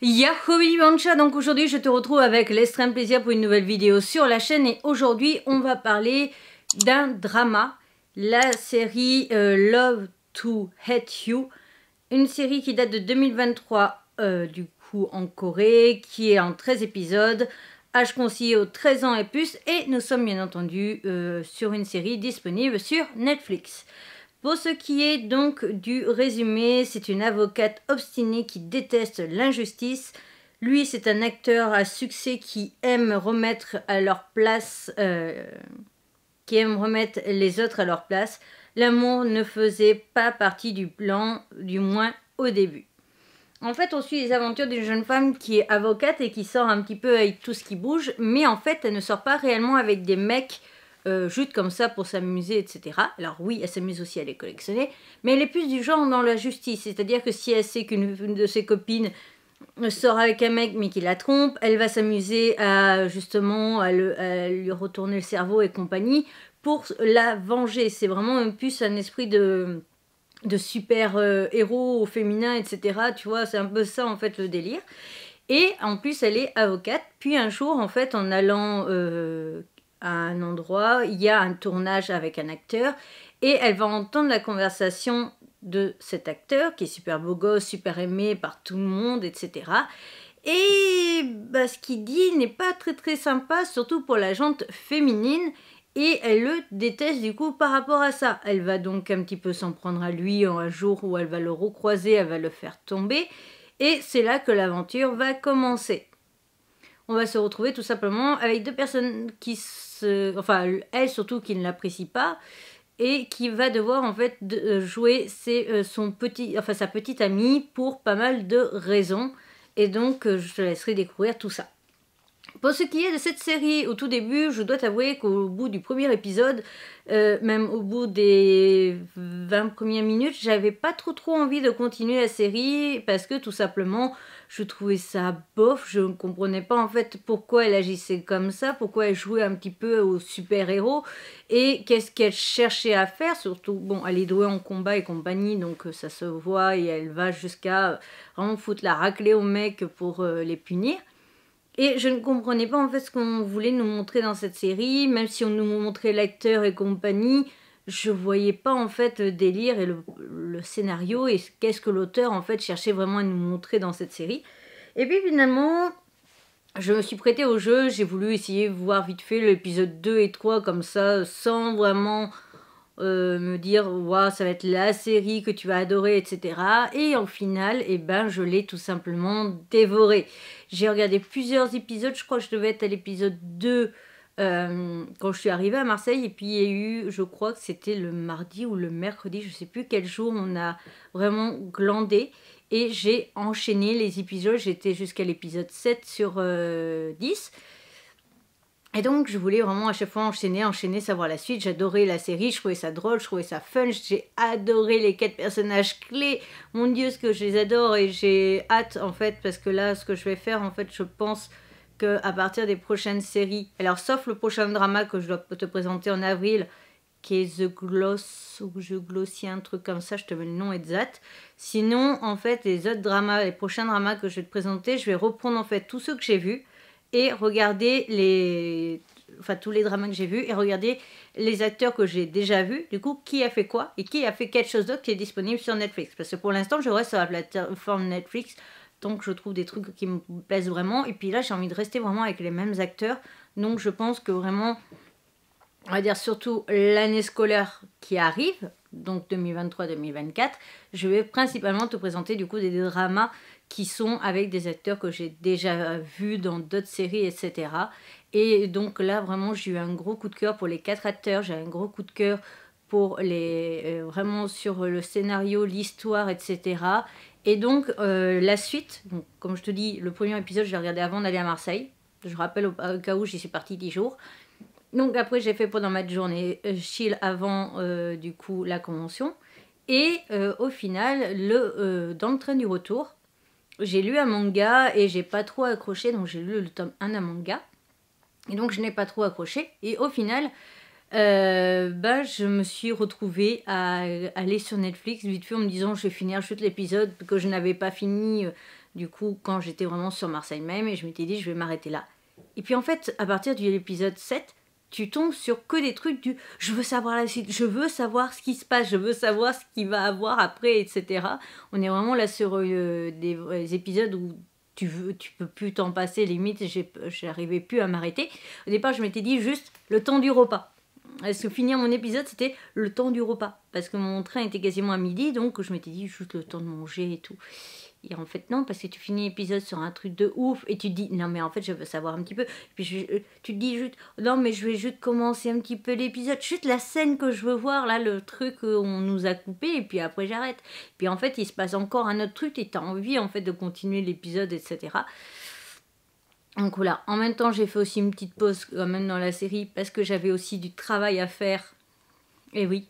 Yahoo! Mancha, donc aujourd'hui je te retrouve avec l'extrême plaisir pour une nouvelle vidéo sur la chaîne et aujourd'hui on va parler d'un drama, la série euh, Love to Hate You, une série qui date de 2023 euh, du coup en Corée, qui est en 13 épisodes, âge conseillé aux 13 ans et plus et nous sommes bien entendu euh, sur une série disponible sur Netflix. Pour ce qui est donc du résumé, c'est une avocate obstinée qui déteste l'injustice. Lui, c'est un acteur à succès qui aime remettre à leur place, euh, qui aime remettre les autres à leur place. L'amour ne faisait pas partie du plan, du moins au début. En fait, on suit les aventures d'une jeune femme qui est avocate et qui sort un petit peu avec tout ce qui bouge, mais en fait, elle ne sort pas réellement avec des mecs euh, juste comme ça pour s'amuser, etc. Alors oui, elle s'amuse aussi à les collectionner, mais elle est plus du genre dans la justice, c'est-à-dire que si elle sait qu'une de ses copines sort avec un mec mais qui la trompe, elle va s'amuser à justement à, lui retourner le cerveau et compagnie pour la venger. C'est vraiment un, plus un esprit de, de super euh, héros féminin, etc. Tu vois, c'est un peu ça en fait le délire. Et en plus, elle est avocate. Puis un jour, en fait, en allant euh, un endroit, il y a un tournage avec un acteur, et elle va entendre la conversation de cet acteur, qui est super beau gosse, super aimé par tout le monde, etc. Et bah, ce qu'il dit n'est pas très très sympa, surtout pour la gente féminine, et elle le déteste du coup par rapport à ça. Elle va donc un petit peu s'en prendre à lui un jour où elle va le recroiser, elle va le faire tomber, et c'est là que l'aventure va commencer on va se retrouver tout simplement avec deux personnes qui se... Enfin, elle surtout qui ne l'apprécie pas et qui va devoir en fait euh, jouer euh, son petit, enfin, sa petite amie pour pas mal de raisons. Et donc, euh, je te laisserai découvrir tout ça. Pour ce qui est de cette série, au tout début, je dois t'avouer qu'au bout du premier épisode, euh, même au bout des 20 premières minutes, j'avais pas trop trop envie de continuer la série parce que tout simplement, je trouvais ça bof, je ne comprenais pas en fait pourquoi elle agissait comme ça, pourquoi elle jouait un petit peu au super-héros et qu'est-ce qu'elle cherchait à faire, surtout, bon, elle est douée en combat et compagnie, donc euh, ça se voit et elle va jusqu'à euh, vraiment foutre la raclée aux mecs pour les punir. Et je ne comprenais pas en fait ce qu'on voulait nous montrer dans cette série, même si on nous montrait l'acteur et compagnie, je voyais pas en fait le délire et le, le scénario et qu'est-ce que l'auteur en fait cherchait vraiment à nous montrer dans cette série. Et puis finalement, je me suis prêtée au jeu, j'ai voulu essayer de voir vite fait l'épisode 2 et 3 comme ça, sans vraiment euh, me dire waouh ça va être la série que tu vas adorer etc et en final et eh ben je l'ai tout simplement dévoré j'ai regardé plusieurs épisodes je crois que je devais être à l'épisode 2 euh, quand je suis arrivée à Marseille et puis il y a eu je crois que c'était le mardi ou le mercredi je sais plus quel jour on a vraiment glandé et j'ai enchaîné les épisodes j'étais jusqu'à l'épisode 7 sur 10 euh, et donc, je voulais vraiment à chaque fois enchaîner, enchaîner, savoir la suite. J'adorais la série, je trouvais ça drôle, je trouvais ça fun. J'ai adoré les quatre personnages clés. Mon Dieu, ce que je les adore et j'ai hâte en fait, parce que là, ce que je vais faire, en fait, je pense qu'à partir des prochaines séries, alors sauf le prochain drama que je dois te présenter en avril, qui est The Gloss, ou je glossie un truc comme ça, je te mets le nom exact. Sinon, en fait, les autres dramas, les prochains dramas que je vais te présenter, je vais reprendre en fait tous ceux que j'ai vus et regarder les, enfin tous les dramas que j'ai vus et regarder les acteurs que j'ai déjà vus, du coup, qui a fait quoi et qui a fait quelque chose d'autre qui est disponible sur Netflix. Parce que pour l'instant, je reste sur la plateforme Netflix Donc, je trouve des trucs qui me plaisent vraiment. Et puis là, j'ai envie de rester vraiment avec les mêmes acteurs. Donc je pense que vraiment, on va dire surtout l'année scolaire qui arrive, donc 2023-2024, je vais principalement te présenter du coup des dramas qui sont avec des acteurs que j'ai déjà vus dans d'autres séries, etc. Et donc là, vraiment, j'ai eu un gros coup de cœur pour les quatre acteurs, j'ai un gros coup de cœur pour les euh, vraiment sur le scénario, l'histoire, etc. Et donc euh, la suite, donc, comme je te dis, le premier épisode, je l'ai regardé avant d'aller à Marseille. Je rappelle au, cas où j'y suis partie dix jours. Donc après, j'ai fait pendant ma journée euh, chill avant du coup la convention. Et au final, le, dans le train du retour, j'ai lu un manga et j'ai pas trop accroché, donc j'ai lu le tome 1 d'un manga. Et donc je n'ai pas trop accroché. Et au final, bah, je me suis retrouvée à, aller sur Netflix vite fait en me disant je vais finir juste l'épisode que je n'avais pas fini euh, du coup quand j'étais vraiment sur Marseille même et je m'étais dit je vais m'arrêter là. Et puis en fait, à partir de l'épisode 7, tu tombes sur que des trucs du je veux savoir la suite, je veux savoir ce qui se passe, je veux savoir ce qu'il va avoir après, etc. On est vraiment là sur euh, des, épisodes où tu veux, tu peux plus t'en passer, limite, j'arrivais plus à m'arrêter. Au départ, je m'étais dit juste le temps du repas. est-ce que finir mon épisode, c'était le temps du repas. Parce que mon train était quasiment à midi, donc je m'étais dit juste le temps de manger et tout. Et en fait, non, parce que tu finis l'épisode sur un truc de ouf et tu dis, non, mais en fait, je veux savoir un petit peu. Et puis euh, tu dis juste, non, mais je vais juste commencer un petit peu l'épisode, juste la scène que je veux voir, là, le truc qu'on nous a coupé, et puis après, j'arrête. Puis en fait, il se passe encore un autre truc et tu as envie, en fait, de continuer l'épisode, etc. Donc voilà, en même temps, j'ai fait aussi une petite pause quand même dans la série parce que j'avais aussi du travail à faire. Et oui,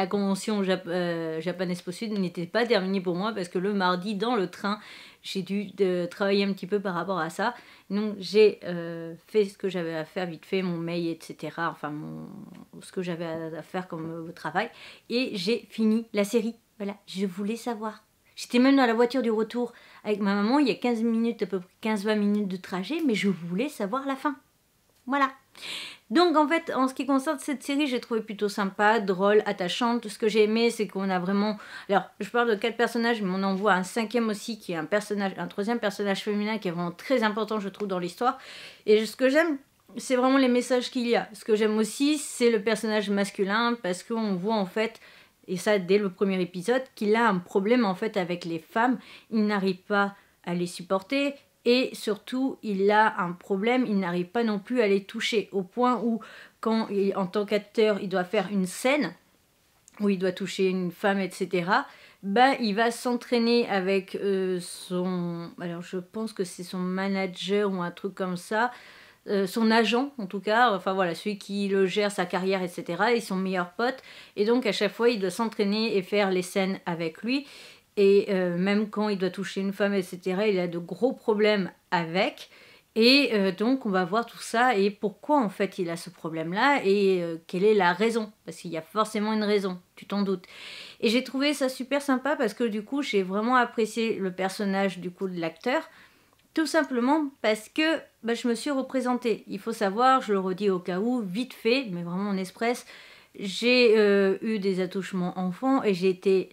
la convention euh, japonaise euh, Sud n'était pas terminée pour moi parce que le mardi, dans le train, j'ai dû de, euh, travailler un petit peu par rapport à ça. Donc j'ai euh, fait ce que j'avais à faire vite fait, mon mail, etc. Enfin, mon, ce que j'avais à faire comme travail. Et j'ai fini la série. Voilà, je voulais savoir. J'étais même dans la voiture du retour avec ma maman, il y a 15 minutes, à peu près 15-20 minutes de trajet, mais je voulais savoir la fin. Voilà. Donc en fait, en ce qui concerne cette série, j'ai trouvé plutôt sympa, drôle, attachante. Ce que j'ai aimé, c'est qu'on a vraiment... Alors, je parle de quatre personnages, mais on en voit un cinquième aussi, qui est un personnage, un troisième personnage féminin qui est vraiment très important, je trouve, dans l'histoire. Et ce que j'aime, c'est vraiment les messages qu'il y a. Ce que j'aime aussi, c'est le personnage masculin, parce qu'on voit en fait et ça dès le premier épisode, qu'il a un problème en fait avec les femmes, il n'arrive pas à les supporter, et surtout il a un problème, il n'arrive pas non plus à les toucher au point où quand en tant qu'acteur il doit faire une scène où il doit toucher une femme etc ben, il va s'entraîner avec euh, son alors je pense que c'est son manager ou un truc comme ça euh, son agent en tout cas, enfin voilà, celui qui le gère, sa carrière, etc. Et son meilleur pote. Et donc à chaque fois, il doit s'entraîner et faire les scènes avec lui et euh, même quand il doit toucher une femme, etc., il a de gros problèmes avec. Et euh, donc on va voir tout ça et pourquoi en fait il a ce problème-là et euh, quelle est la raison. Parce qu'il y a forcément une raison, tu t'en doutes. Et j'ai trouvé ça super sympa parce que du coup j'ai vraiment apprécié le personnage du coup de l'acteur. Tout simplement parce que bah, je me suis représentée. Il faut savoir, je le redis au cas où, vite fait, mais vraiment en express, j'ai eu des attouchements enfants et j'ai été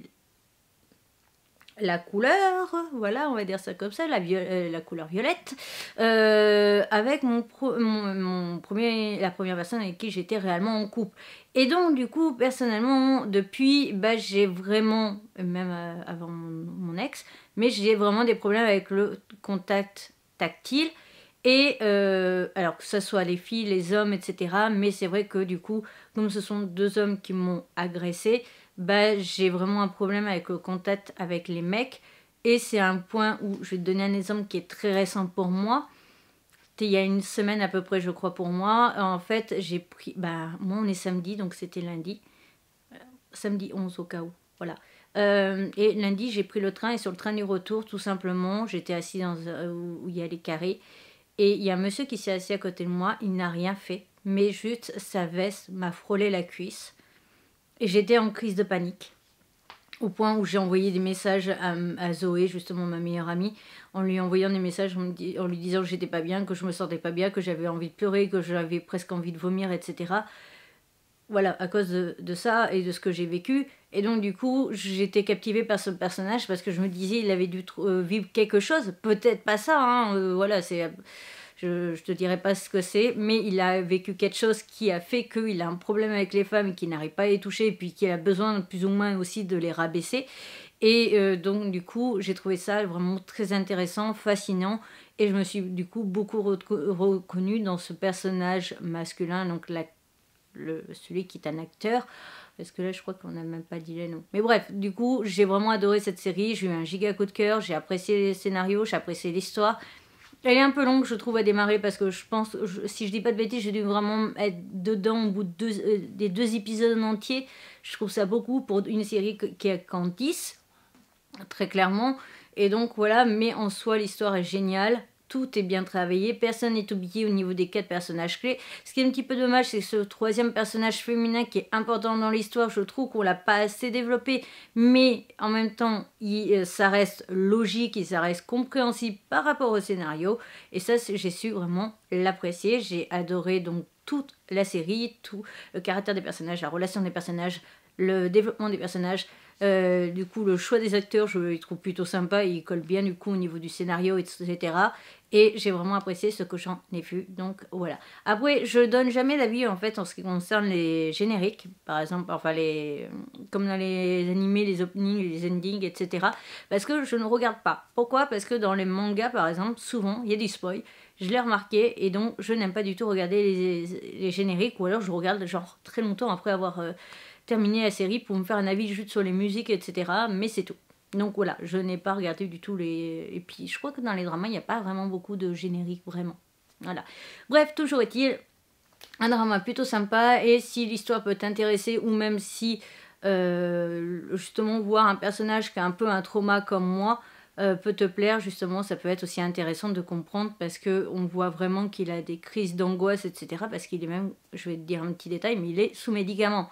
la couleur, voilà, on va dire ça comme ça, la, euh, couleur violette, euh, avec mon, premier, la première personne avec qui j'étais réellement en couple. Et donc, du coup, personnellement, depuis, bah, j'ai vraiment, même euh, avant mon ex, mais j'ai vraiment des problèmes avec le contact tactile. Et euh, alors que ce soit les filles, les hommes, etc. Mais c'est vrai que du coup, comme ce sont deux hommes qui m'ont agressé, bah, j'ai vraiment un problème avec le contact avec les mecs. Et c'est un point où je vais te donner un exemple qui est très récent pour moi. C'était il y a une semaine à peu près, je crois, pour moi. En fait, j'ai pris. Bah, moi, on est samedi, donc c'était lundi. Euh, samedi 11 au cas où. Voilà. Euh, et lundi, j'ai pris le train et sur le train du retour, tout simplement, j'étais assise dans, où il y a les carrés. Et il y a un monsieur qui s'est assis à côté de moi, il n'a rien fait, mais juste sa veste m'a frôlé la cuisse. Et j'étais en crise de panique, au point où j'ai envoyé des messages à, Zoé, justement ma meilleure amie, en lui envoyant des messages en, en lui disant que j'étais pas bien, que je me sentais pas bien, que j'avais envie de pleurer, que j'avais presque envie de vomir, etc. Voilà, à cause de, ça et de ce que j'ai vécu. Et donc, du coup, j'étais captivée par ce personnage parce que je me disais, il avait dû euh, vivre quelque chose. Peut-être pas ça, hein, euh, voilà, c'est. Euh, je, ne te dirai pas ce que c'est, mais il a vécu quelque chose qui a fait qu'il a un problème avec les femmes et qu'il n'arrive pas à les toucher, et puis qu'il a besoin plus ou moins aussi de les rabaisser. Et donc, du coup, j'ai trouvé ça vraiment très intéressant, fascinant. Et je me suis, du coup, beaucoup reconnue dans ce personnage masculin, donc la celui qui est un acteur. Parce que là, je crois qu'on n'a même pas dit les noms. Mais bref, du coup, j'ai vraiment adoré cette série. J'ai eu un giga coup de cœur. J'ai apprécié les scénarios, j'ai apprécié l'histoire. Elle est un peu longue, je trouve, à démarrer parce que je pense, si je dis pas de bêtises, j'ai dû vraiment être dedans au bout euh, des deux épisodes en entier. Je trouve ça beaucoup pour une série qui est qu'en 10, très clairement. Et donc voilà, mais en soi, l'histoire est géniale tout est bien travaillé, personne n'est oublié au niveau des quatre personnages clés. Ce qui est un petit peu dommage, c'est ce troisième personnage féminin qui est important dans l'histoire, je trouve qu'on l'a pas assez développé, mais en même temps, euh, ça reste logique ça reste compréhensible par rapport au scénario. Et ça, j'ai su vraiment l'apprécier. J'ai adoré donc toute la série, tout le caractère des personnages, la relation des personnages, le développement des personnages, euh, du coup, le choix des acteurs, je les trouve plutôt sympa. Ils collent bien du coup au niveau du scénario, etc. Et j'ai vraiment apprécié ce que j'en ai vu. Donc voilà. Après, je donne jamais d'avis en fait en ce qui concerne les génériques, par exemple, enfin les comme dans les animés, les openings, les endings, etc. Parce que je ne regarde pas. Pourquoi Parce que dans les mangas, par exemple, souvent il y a du spoil. Je l'ai remarqué et donc je n'aime pas du tout regarder les, génériques ou alors je regarde genre très longtemps après avoir euh, terminer la série pour me faire un avis juste sur les musiques, etc. Mais c'est tout. Donc voilà, je n'ai pas regardé du tout les. Et puis je crois que dans les dramas, il n'y a pas vraiment beaucoup de génériques, vraiment. Voilà. Bref, toujours est-il, un drama plutôt sympa. Et si l'histoire peut t'intéresser, ou même si euh, justement voir un personnage qui a un peu un trauma comme moi, euh, peut te plaire, justement, ça peut être aussi intéressant de comprendre parce que on voit vraiment qu'il a des crises d'angoisse, etc. Parce qu'il est même, je vais te dire un petit détail, mais il est sous médicament.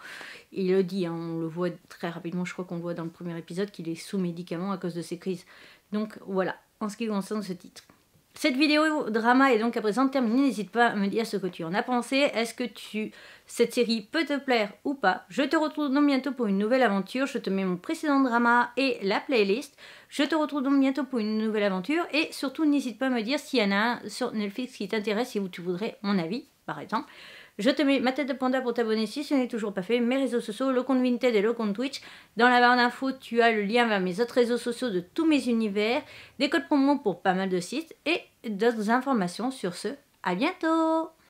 Il le dit, hein, on le voit très rapidement, je crois qu'on voit dans le premier épisode qu'il est sous médicament à cause de ces crises. Donc voilà, en ce qui concerne ce titre. Cette vidéo drama est donc à présent terminée. N'hésite pas à me dire ce que tu en as pensé. Est-ce que tu cette série peut te plaire ou pas Je te retrouve donc bientôt pour une nouvelle aventure. Je te mets mon précédent drama et la playlist. Je te retrouve donc bientôt pour une nouvelle aventure. Et surtout, n'hésite pas à me dire s'il y en a un sur Netflix qui t'intéresse et où tu voudrais mon avis, par exemple. Je te mets ma tête de panda pour t'abonner si ce n'est toujours pas fait, mes réseaux sociaux, le compte Vinted et le compte Twitch. Dans la barre d'infos, tu as le lien vers mes autres réseaux sociaux de tous mes univers, des codes promo pour pas mal de sites et d'autres informations sur ce. À bientôt